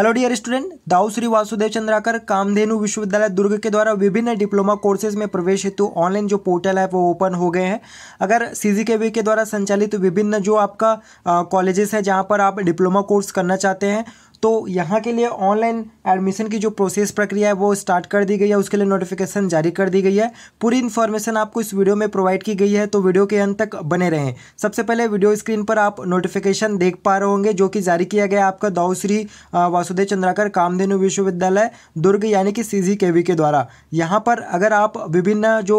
hello dear student Dau Shri Vasudev Chandrakar Kamdhenu Vishwavidyalaya Durg के द्वारा विभिन्न डिप्लोमा कोर्सेज में प्रवेश हेतु ऑनलाइन जो पोर्टल है वो ओपन हो गए हैं अगर सी के द्वारा संचालित विभिन्न जो आपका कॉलेजेस है जहाँ पर आप डिप्लोमा कोर्स करना चाहते हैं तो यहाँ के लिए ऑनलाइन एडमिशन की जो प्रोसेस प्रक्रिया है वो स्टार्ट कर दी गई है उसके लिए नोटिफिकेशन जारी कर दी गई है पूरी इन्फॉर्मेशन आपको इस वीडियो में प्रोवाइड की गई है तो वीडियो के अंत तक बने रहें सबसे पहले वीडियो स्क्रीन पर आप नोटिफिकेशन देख पा रहे होंगे जो कि जारी किया गया आपका दाऊ श्री वासुदेव चंद्राकर कामधेनु विश्वविद्यालय दुर्ग यानी कि सी के द्वारा यहाँ पर अगर आप विभिन्न जो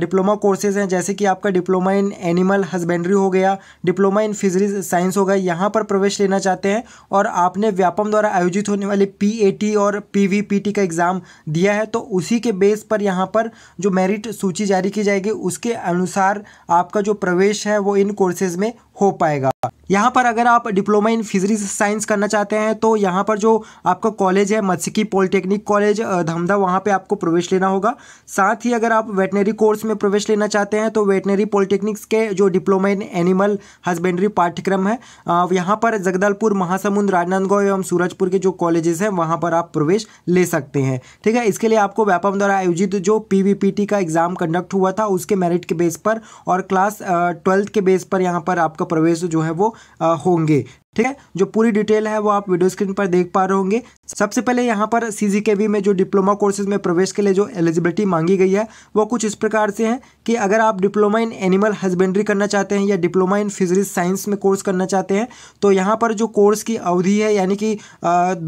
डिप्लोमा कोर्सेज हैं जैसे कि आपका डिप्लोमा इन एनिमल हस्बेंड्री हो गया डिप्लोमा इन फिजरीज साइंस हो गया यहाँ पर प्रवेश लेना चाहते हैं और आपने व्यापार यापम द्वारा आयोजित होने वाले पीएटी और पीवीपीटी का एग्ज़ाम दिया है तो उसी के बेस पर यहाँ पर जो मेरिट सूची जारी की जाएगी उसके अनुसार आपका जो प्रवेश है वो इन कोर्सेज में हो पाएगा यहाँ पर अगर आप डिप्लोमा इन फिजिक्स साइंस करना चाहते हैं तो यहाँ पर जो आपका कॉलेज है मत्स्यकी पॉलिटेक्निक कॉलेज धमधा वहाँ पे आपको प्रवेश लेना होगा साथ ही अगर आप वेटनरी कोर्स में प्रवेश लेना चाहते हैं तो वेटनरी पॉलिटेक्निक्स के जो डिप्लोमा इन एनिमल हस्बेंड्री पाठ्यक्रम है यहाँ पर जगदलपुर महासमुंद राजनांदगांव एवं एवं सूरजपुर के जो कॉलेजेस हैं वहाँ पर आप प्रवेश ले सकते हैं ठीक है इसके लिए आपको व्यापम द्वारा आयोजित जो पीवीपीटी का एग्ज़ाम कंडक्ट हुआ था उसके मेरिट के बेस पर और क्लास ट्वेल्थ के बेस पर यहाँ पर आपका प्रवेश जो है वो होंगे ठीक है जो पूरी डिटेल है वो आप वीडियो स्क्रीन पर देख पा रहे होंगे सबसे पहले यहाँ पर सी में जो डिप्लोमा कोर्सेज में प्रवेश के लिए जो एलिजिबिलिटी मांगी गई है वो कुछ इस प्रकार से है कि अगर आप डिप्लोमा इन एनिमल हस्बेंड्री करना चाहते हैं या डिप्लोमा इन फिजरीज साइंस में कोर्स करना चाहते हैं तो यहाँ पर जो कोर्स की अवधि है यानी कि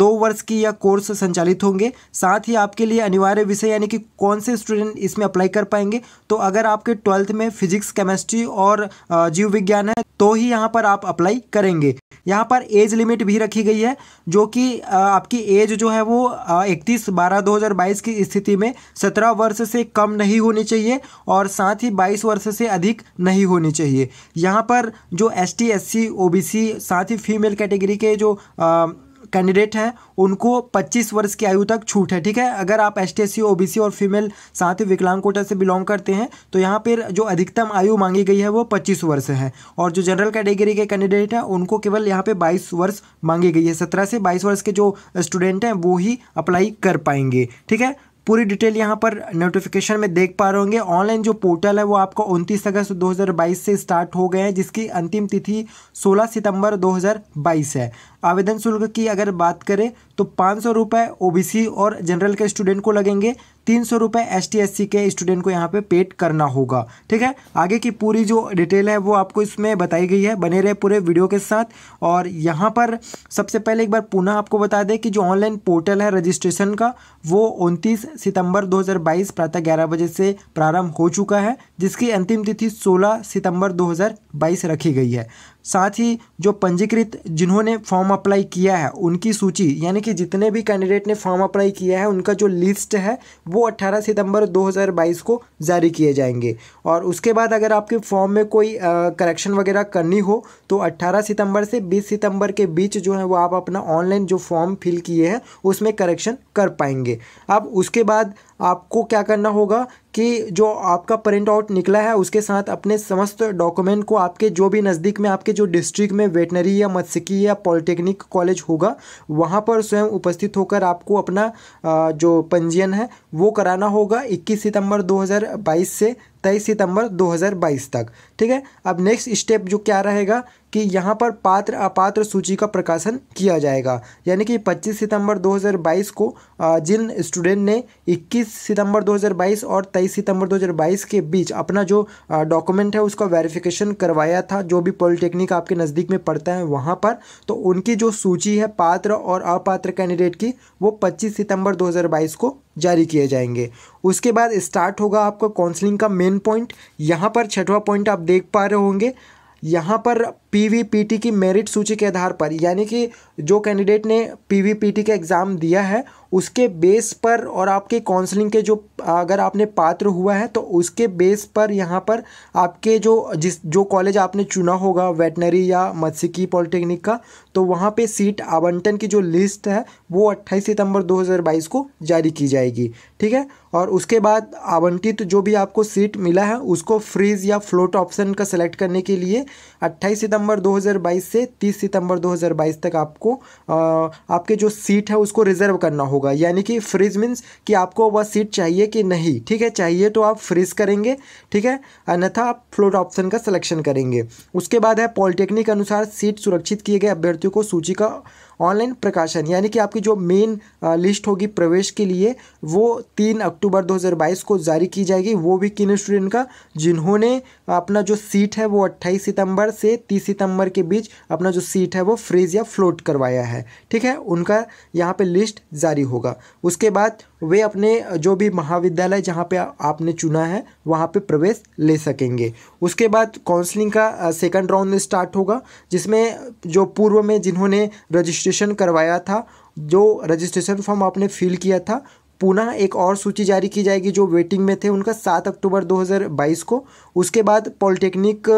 दो वर्ष की या कोर्स संचालित होंगे साथ ही आपके लिए अनिवार्य विषय यानी कि कौन से स्टूडेंट इसमें अप्लाई कर पाएंगे तो अगर आपके ट्वेल्थ में फिजिक्स केमिस्ट्री और जीव विज्ञान है तो ही यहाँ पर आप अप्लाई करेंगे यहाँ पर एज लिमिट भी रखी गई है जो कि आपकी एज जो है वो इकतीस बारह दो हज़ार बाईस की स्थिति में सत्रह वर्ष से कम नहीं होनी चाहिए और साथ ही बाईस वर्ष से अधिक नहीं होनी चाहिए यहाँ पर जो S T S C O B C साथ ही फीमेल कैटेगरी के जो आ, कैंडिडेट हैं उनको 25 वर्ष की आयु तक छूट है ठीक है अगर आप एस टी ओबीसी और फीमेल साथ ही विकलांग कोटा से बिलोंग करते हैं तो यहाँ पर जो अधिकतम आयु मांगी गई है वो पच्चीस वर्ष है और जो जनरल कैटेगरी के कैंडिडेट हैं उनको केवल यहाँ पर बाईस वर्ष मांगी गई है सत्रह से बाईस वर्ष के जो स्टूडेंट हैं वो ही अप्लाई कर पाएंगे ठीक है पूरी डिटेल यहाँ पर नोटिफिकेशन में देख पा रहे होंगे ऑनलाइन जो पोर्टल है वो आपको उनतीस अगस्त 2022 से स्टार्ट हो गए हैं जिसकी अंतिम तिथि 16 सितंबर 2022 है आवेदन शुल्क की अगर बात करें तो पाँच सौ रुपये ओ और जनरल के स्टूडेंट को लगेंगे तीन सौ रुपये एस टी एस सी के स्टूडेंट को यहाँ पे पेड करना होगा ठीक है आगे की पूरी जो डिटेल है वो आपको इसमें बताई गई है बने रहे पूरे वीडियो के साथ और यहाँ पर सबसे पहले एक बार पुनः आपको बता दें कि जो ऑनलाइन पोर्टल है रजिस्ट्रेशन का वो उनतीस सितंबर 2022 प्रातः ग्यारह बजे से प्रारंभ हो चुका है जिसकी अंतिम तिथि सोलह सितंबर दो रखी गई है साथ ही जो पंजीकृत जिन्होंने फॉर्म अप्लाई किया है उनकी सूची यानी कि जितने भी कैंडिडेट ने फॉर्म अप्लाई किया है उनका जो लिस्ट है वो 18 सितंबर 2022 को जारी किए जाएंगे और उसके बाद अगर आपके फॉर्म में कोई करेक्शन वगैरह करनी हो तो 18 सितंबर से 20 सितंबर के बीच जो है वो आप अपना ऑनलाइन जो फॉर्म फिल किए हैं उसमें करेक्शन कर पाएंगे अब उसके बाद आपको क्या करना होगा कि जो आपका प्रिंट आउट निकला है उसके साथ अपने समस्त डॉक्यूमेंट को आपके जो भी नज़दीक में आपके जो डिस्ट्रिक्ट में वेटनरी या मत्स्यकी या पॉलिटेक्निक कॉलेज होगा वहाँ पर स्वयं उपस्थित होकर आपको अपना जो पंजीयन है वो कराना होगा 21 सितंबर 2022 से 23 सितंबर 2022 तक ठीक है अब नेक्स्ट स्टेप जो क्या रहेगा कि यहाँ पर पात्र अपात्र सूची का प्रकाशन किया जाएगा यानी कि 25 सितंबर 2022 को जिन स्टूडेंट ने 21 सितंबर 2022 और 23 सितंबर 2022 के बीच अपना जो डॉक्यूमेंट है उसका वेरिफिकेशन करवाया था जो भी पॉलिटेक्निक आपके नज़दीक में पड़ता है वहाँ पर तो उनकी जो सूची है पात्र और अपात्र कैंडिडेट की वो पच्चीस सितंबर दो को जारी किए जाएंगे उसके बाद स्टार्ट होगा आपका काउंसलिंग का मेन पॉइंट यहाँ पर छठवा पॉइंट आप देख पा रहे होंगे यहाँ पर पीवीपीटी की मेरिट सूची के आधार पर यानी कि जो कैंडिडेट ने पीवीपीटी का एग्ज़ाम दिया है उसके बेस पर और आपके काउंसलिंग के जो अगर आपने पात्र हुआ है तो उसके बेस पर यहाँ पर आपके जो जिस जो कॉलेज आपने चुना होगा वेटनरी या मत्स्यकी पॉलिटेक्निक का तो वहाँ पे सीट आवंटन की जो लिस्ट है वो 28 सितंबर 2022 को जारी की जाएगी ठीक है और उसके बाद आवंटित जो भी आपको सीट मिला है उसको फ्रीज या फ्लोट ऑप्शन का सिलेक्ट करने के लिए अट्ठाईस सितंबर सितंबर 2022 से 30 सितंबर 2022 तक आपको आ, आपके जो सीट है उसको रिजर्व करना होगा यानी कि फ्रीज मीन्स कि आपको वह सीट चाहिए कि नहीं ठीक है चाहिए तो आप फ्रिज करेंगे ठीक है अन्यथा आप फ्लोट ऑप्शन का सिलेक्शन करेंगे उसके बाद है पॉलिटेक्निक अनुसार सीट सुरक्षित किए गए अभ्यर्थियों को सूची का ऑनलाइन प्रकाशन यानी कि आपकी जो मेन लिस्ट होगी प्रवेश के लिए वो तीन अक्टूबर 2022 को जारी की जाएगी वो भी किन स्टूडेंट का जिन्होंने अपना जो सीट है वो 28 सितंबर से 30 सितंबर के बीच अपना जो सीट है वो फ्रीज या फ्लोट करवाया है ठीक है उनका यहाँ पे लिस्ट जारी होगा उसके बाद वे अपने जो भी महाविद्यालय जहाँ पे आपने चुना है वहाँ पे प्रवेश ले सकेंगे उसके बाद काउंसलिंग का सेकंड राउंड स्टार्ट होगा जिसमें जो पूर्व में जिन्होंने रजिस्ट रजिस्ट्रेशन करवाया था जो रजिस्ट्रेशन फॉर्म आपने फिल किया था पुनः एक और सूची जारी की जाएगी जो वेटिंग में थे उनका सात अक्टूबर 2022 को उसके बाद पॉलिटेक्निक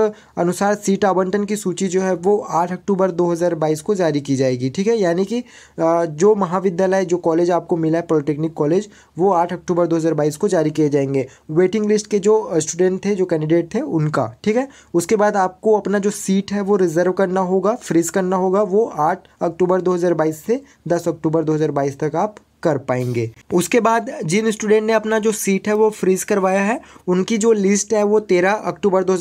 अनुसार सीट आवंटन की सूची जो है वो आठ अक्टूबर 2022 को जारी की जाएगी ठीक है यानी कि जो महाविद्यालय जो कॉलेज आपको मिला है पॉलिटेक्निक कॉलेज वो आठ अक्टूबर 2022 को जारी किए जाएंगे वेटिंग लिस्ट के जो स्टूडेंट थे जो कैंडिडेट थे उनका ठीक है उसके बाद आपको अपना जो सीट है वो रिजर्व करना होगा फ्रीज करना होगा वो आठ अक्टूबर 2022 से दस अक्टूबर 2022 तक आप कर पाएंगे उसके बाद जिन स्टूडेंट ने अपना जो सीट है वो फ्रीज करवाया है उनकी जो लिस्ट है वो तेरह अक्टूबर दो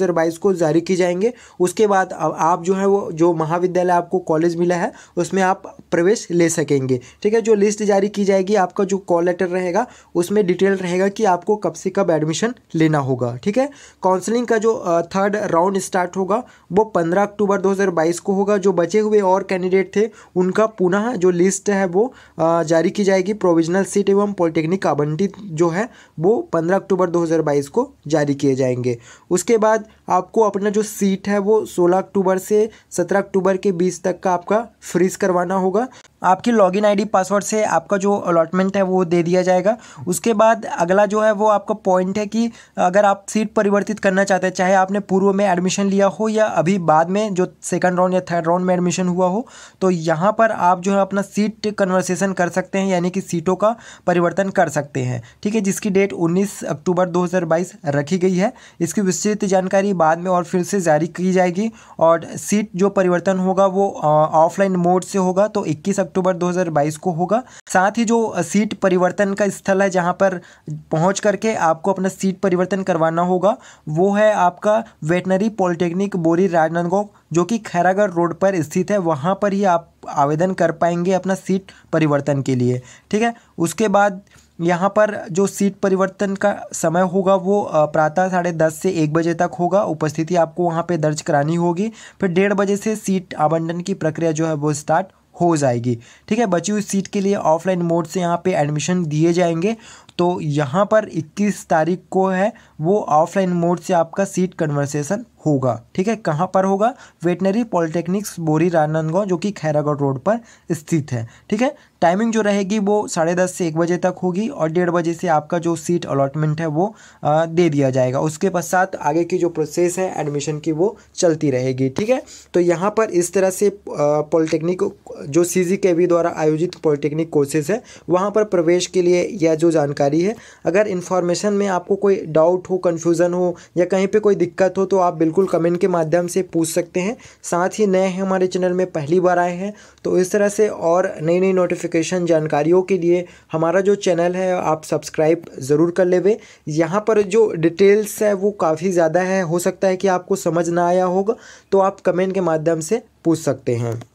को जारी की जाएंगे उसके बाद आप जो है वो जो महाविद्यालय आपको कॉलेज मिला है उसमें आप प्रवेश ले सकेंगे ठीक है जो लिस्ट जारी की जाएगी आपका जो कॉल लेटर रहेगा उसमें डिटेल रहेगा कि आपको कब से कब एडमिशन लेना होगा ठीक है काउंसलिंग का जो थर्ड राउंड स्टार्ट होगा वो पंद्रह अक्टूबर 2022 को होगा जो बचे हुए और कैंडिडेट थे उनका पुनः जो लिस्ट है वो जारी की जाएगी प्रोविजनल सीट एवं पॉलिटेक्निक आवंटित जो है वो पंद्रह अक्टूबर 2022 को जारी किए जाएंगे उसके बाद आपको अपना जो सीट है वो 16 अक्टूबर से 17 अक्टूबर के बीच तक का आपका फ्रीज करवाना होगा आपकी लॉगिन आईडी पासवर्ड से आपका जो अलॉटमेंट है वो दे दिया जाएगा उसके बाद अगला जो है वो आपका पॉइंट है कि अगर आप सीट परिवर्तित करना चाहते हैं चाहे आपने पूर्व में एडमिशन लिया हो या अभी बाद में जो सेकंड राउंड या थर्ड राउंड में एडमिशन हुआ हो तो यहाँ पर आप जो है अपना सीट कन्वर्सेशन कर सकते हैं यानी कि सीटों का परिवर्तन कर सकते हैं ठीक है जिसकी डेट उन्नीस अक्टूबर दो रखी गई है इसकी विस्तृत जानकारी बाद में और फिर से जारी की जाएगी और सीट जो परिवर्तन होगा वो ऑफलाइन मोड से होगा तो 21 अक्टूबर 2022 को होगा साथ ही जो सीट परिवर्तन का स्थल है जहाँ पर पहुंच करके आपको अपना सीट परिवर्तन करवाना होगा वो है आपका वेटनरी पॉलिटेक्निक बोरी राजनांदगांव जो कि खैरागढ़ रोड पर स्थित है वहाँ पर ही आप आवेदन कर पाएंगे अपना सीट परिवर्तन के लिए ठीक है उसके बाद यहाँ पर जो सीट परिवर्तन का समय होगा वो प्रातः साढ़े दस से एक बजे तक होगा उपस्थिति आपको वहाँ पे दर्ज करानी होगी फिर डेढ़ बजे से सीट आवंटन की प्रक्रिया जो है वो स्टार्ट हो जाएगी ठीक है बची हुई सीट के लिए ऑफलाइन मोड से यहाँ पे एडमिशन दिए जाएंगे तो यहाँ पर 21 तारीख को है वो ऑफलाइन मोड से आपका सीट कन्वर्सेशन होगा ठीक है कहाँ पर होगा वेटनरी पॉलिटेक्निक्स बोरी राजनांदगांव जो कि खैरागढ़ रोड पर स्थित है ठीक है टाइमिंग जो रहेगी वो साढ़े दस से एक बजे तक होगी और डेढ़ बजे से आपका जो सीट अलॉटमेंट है वो दे दिया जाएगा उसके पश्चात आगे की जो प्रोसेस है एडमिशन की वो चलती रहेगी ठीक है तो यहाँ पर इस तरह से पॉलिटेक्निक जो सी द्वारा आयोजित पॉलिटेक्निक कोर्सेज है वहाँ पर प्रवेश के लिए यह जो जानकारी है अगर इन्फॉर्मेशन में आपको कोई डाउट हो कन्फ्यूज़न हो या कहीं पर कोई दिक्कत हो तो आप बिल्कुल कमेंट के माध्यम से पूछ सकते हैं साथ ही नए हैं हमारे चैनल में पहली बार आए हैं तो इस तरह से और नई नई नोटिफिक नोटिफिकेशन जानकारियों के लिए हमारा जो चैनल है आप सब्सक्राइब ज़रूर कर लेवे यहाँ पर जो डिटेल्स है वो काफ़ी ज़्यादा है हो सकता है कि आपको समझ ना आया होगा तो आप कमेंट के माध्यम से पूछ सकते हैं